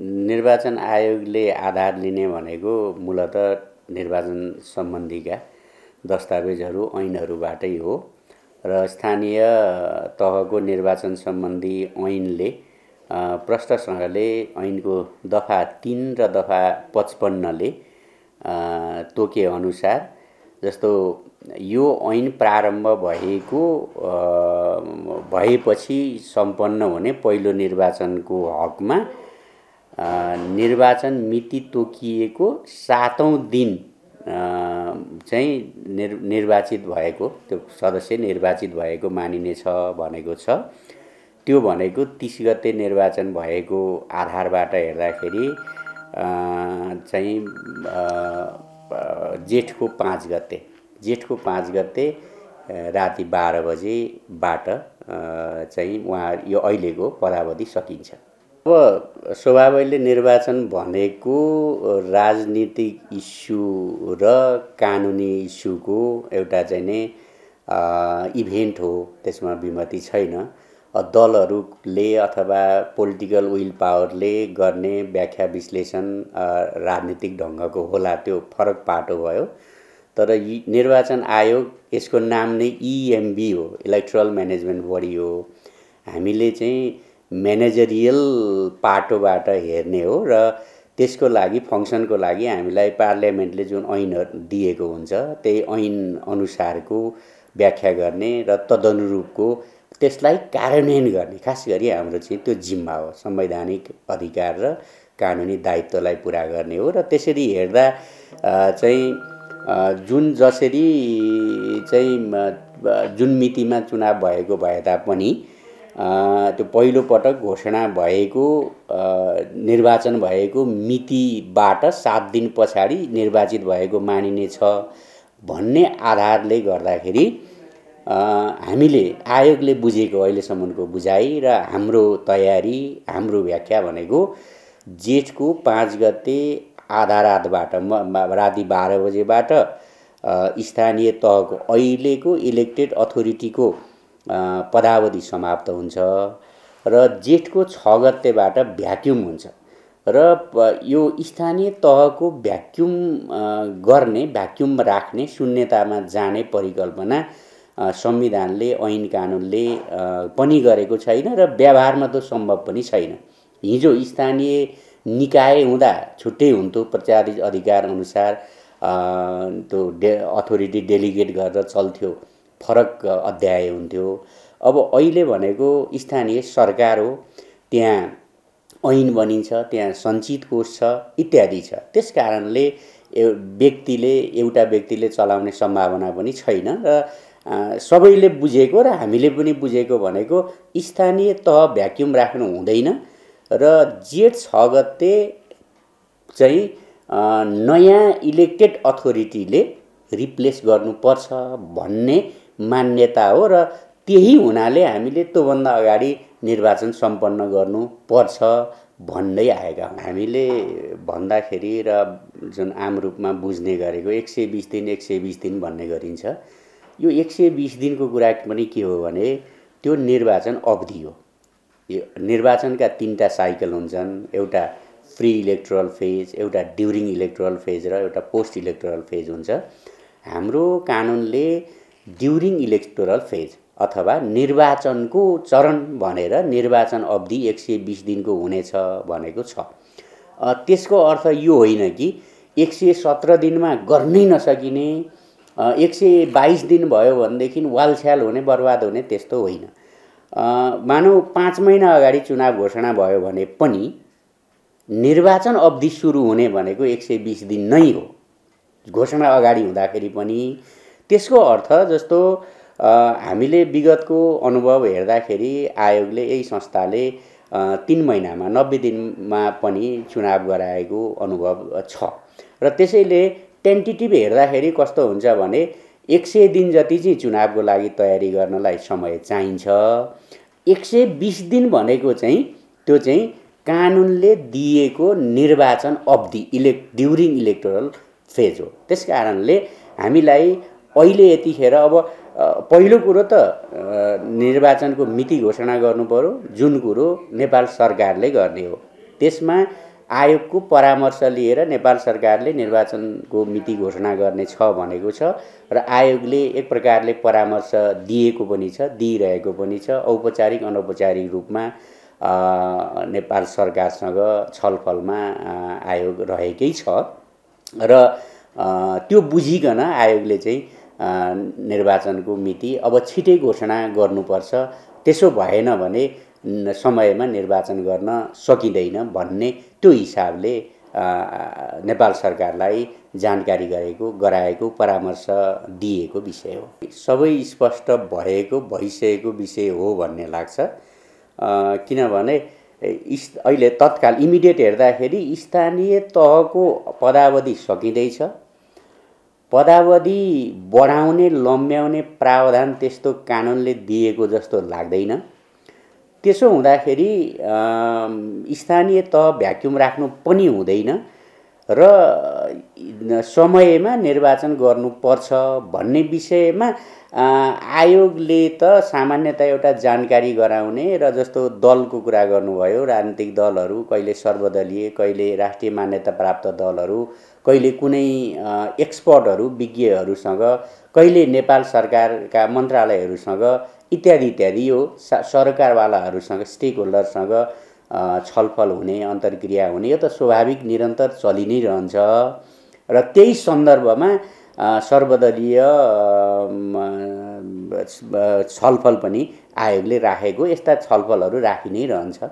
निर्वाचन आयोगले आधार लिने भनेको मूलत निर्वाचन सम्बन्धीका दस्तावेजहरू ऐनहरूबाटै हो र स्थानीय तहको निर्वाचन सम्बन्धी ऐनले प्रष्टसँगले ऐनको दफा तिन र दफा पचपन्नले अनुसार जस्तो यो ऐन प्रारम्भ भएको भएपछि सम्पन्न हुने पहिलो निर्वाचनको हकमा निर्वाचन मिति तोकिएको सातौँ दिन चाहिँ निर् निर्वाचित भएको त्यो सदस्य निर्वाचित भएको मानिनेछ भनेको छ त्यो भनेको तिस गते निर्वाचन भएको आधारबाट हेर्दाखेरि चाहिँ जेठको पाँच गते जेठको पाँच गते राति बाह्र बजेबाट चाहिँ उहाँ यो अहिलेको पदावधि सकिन्छ अब स्वभावैले निर्वाचन भनेको राजनीतिक इस्यु र कानुनी इस्युको एउटा चाहिँ नै इभेन्ट हो त्यसमा विमति छैन दलहरूले अथवा पोलिटिकल विल पावरले गर्ने व्याख्या विश्लेषण राजनीतिक ढङ्गको होला त्यो फरक पाटो भयो तर निर्वाचन आयोग यसको नाम नै इएमबी हो इलेक्ट्रल म्यानेजमेन्ट बडी हो हामीले चाहिँ म्यानेजरियल पाटोबाट हेर्ने हो र त्यसको लागि फङ्सनको लागि हामीलाई पार्लियामेन्टले जुन ऐन दिएको हुन्छ त्यही ऐन अनुसारको व्याख्या गर्ने र तदनुरूपको त्यसलाई कार्यान्वयन गर्ने खास गरी हाम्रो चाहिँ त्यो जिम्मा हो संवैधानिक अधिकार र कानुनी दायित्वलाई पुरा गर्ने हो र त्यसरी हेर्दा चाहिँ जुन जसरी चाहिँ जुन मितिमा चुनाव भएको भए तापनि त्यो पहिलोपटक घोषणा भएको निर्वाचन भएको मितिबाट सात दिन पछाडि निर्वाचित भएको मानिनेछ भन्ने आधारले गर्दाखेरि हामीले आयोगले बुझेको अहिलेसम्मको बुझाइ र हाम्रो तयारी हाम्रो व्याख्या भनेको जेठको पाँच गते आधा रातबाट राति बाह्र बजेबाट स्थानीय तहको अहिलेको इलेक्टेड अथोरिटीको पदावधि समाप्त हुन्छ र जेठको छ गतेबाट भ्याक्युम हुन्छ र यो स्थानीय तहको भ्याक्युम गर्ने भ्याक्युम राख्ने शून्यतामा जाने परिकल्पना संविधानले ऐन कानुनले पनि गरेको छैन र व्यवहारमा त सम्भव पनि छैन हिजो स्थानीय निकाय हुँदा छुट्टै हुन्थ्यो प्रचारित अधिकार अनुसार त्यो डे अथोरिटी डेलिगेट गरेर चल्थ्यो फरक अध्याय हुन्थ्यो अब अहिले भनेको स्थानीय सरकार हो त्यहाँ ऐन बनिन्छ त्यहाँ सञ्चित कोष छ इत्यादि छ त्यस कारणले व्यक्तिले एउटा व्यक्तिले चलाउने सम्भावना पनि छैन र सबैले बुझेको र हामीले पनि बुझेको भनेको स्थानीय तह भ्याक्युम राख्नु हुँदैन र जेठ छ गते चाहिँ नयाँ इलेक्टेड अथोरिटीले रिप्लेस गर्नुपर्छ भन्ने मान्यता हो र त्यही हुनाले हामीले त्योभन्दा अगाडि निर्वाचन सम्पन्न गर्नुपर्छ भन्दै आएका हौँ हामीले भन्दाखेरि र जुन आम रूपमा बुझ्ने गरेको एक सय बिस दिन एक सय बिस दिन भन्ने गरिन्छ यो एक सय बिस दिनको कुरा पनि के हो भने त्यो निर्वाचन अवधि हो यो निर्वाचनका तिनवटा साइकल हुन्छन् एउटा प्रि इलेक्ट्रल फेज एउटा ड्युरिङ इलेक्ट्रल फेज र एउटा पोस्ट इलेक्ट्रल फेज हुन्छ हाम्रो कानुनले ड्युरिङ इलेक्टोरल फेज अथवा निर्वाचनको चरण भनेर निर्वाचन अवधि एक सय बिस दिनको हुनेछ भनेको छ त्यसको अर्थ यो होइन कि एक सय सत्र दिनमा गर्नै नसकिने एक सय बाइस दिन भयो भनेदेखि वालछ्याल हुने बर्बाद हुने त्यस्तो होइन मानौ पाँच महिना अगाडि चुनाव घोषणा भयो भने पनि निर्वाचन अवधि सुरु हुने भनेको एक सय बिस दिन नै हो घोषणा अगाडि हुँदाखेरि पनि त्यसको अर्थ जस्तो हामीले विगतको अनुभव हेर्दाखेरि आयोगले यही संस्थाले तिन महिनामा नब्बे दिनमा पनि चुनाव गराएको अनुभव छ र त्यसैले टेन्टेटिभ हेर्दाखेरि कस्तो हुन्छ भने एक सय दिन जति चाहिँ चुनावको लागि तयारी गर्नलाई समय चाहिन्छ एक सय बिस दिन भनेको चाहिँ त्यो चाहिँ कानुनले दिएको निर्वाचन अवधि इलेक् ड्युरिङ इलेक्टोरल फेज हो त्यस कारणले हामीलाई अहिले यतिखेर अब पहिलो कुरो त निर्वाचनको मिति घोषणा गर्नु पऱ्यो जुन कुरो नेपाल सरकारले गर्ने हो त्यसमा आयोगको परामर्श लिएर नेपाल सरकारले निर्वाचनको मिति घोषणा गर्ने छ भनेको छ र आयोगले एक प्रकारले परामर्श दिएको पनि छ दिइरहेको पनि छ औपचारिक अनौपचारिक रूपमा नेपाल सरकारसँग छलफलमा आयोग रहेकै छ र त्यो बुझिकन आयोगले चाहिँ निर्वाचनको मिति अब छिटै घोषणा गर्नुपर्छ त्यसो भएन भने समयमा निर्वाचन गर्न सकिँदैन भन्ने त्यो हिसाबले नेपाल सरकारलाई जानकारी गरेको गराएको परामर्श दिएको विषय हो सबै स्पष्ट भएको भइसकेको विषय हो भन्ने लाग्छ किनभने अहिले तत्काल इमिडिएट हेर्दाखेरि स्थानीय तहको पदावधि सकिँदैछ पदावधि बढाउने लम्ब्याउने प्रावधान त्यस्तो कानुनले दिएको जस्तो लाग्दैन त्यसो हुँदाखेरि स्थानीय तह भ्याक्युम राख्नु पनि हुँदैन र समयमा निर्वाचन गर्नुपर्छ भन्ने विषयमा आयोगले त सामान्यतया एउटा जानकारी गराउने र जस्तो दलको कुरा गर्नुभयो राजनीतिक दलहरू कहिले सर्वदलीय कहिले राष्ट्रिय मान्यता प्राप्त दलहरू कहिले कुनै एक्सपर्टहरू विज्ञहरूसँग कहिले नेपाल सरकारका मन्त्रालयहरूसँग इत्यादि इत्यादि यो सरकारवालाहरूसँग स्टेक होल्डरसँग छलफल हुने अन्तर्क्रिया हुने यो त स्वाभाविक निरन्तर चलि नै रहन्छ र त्यही सन्दर्भमा सर्वदलीय छलफल पनि आयोगले राखेको यस्ता छलफलहरू राखि नै रहन्छ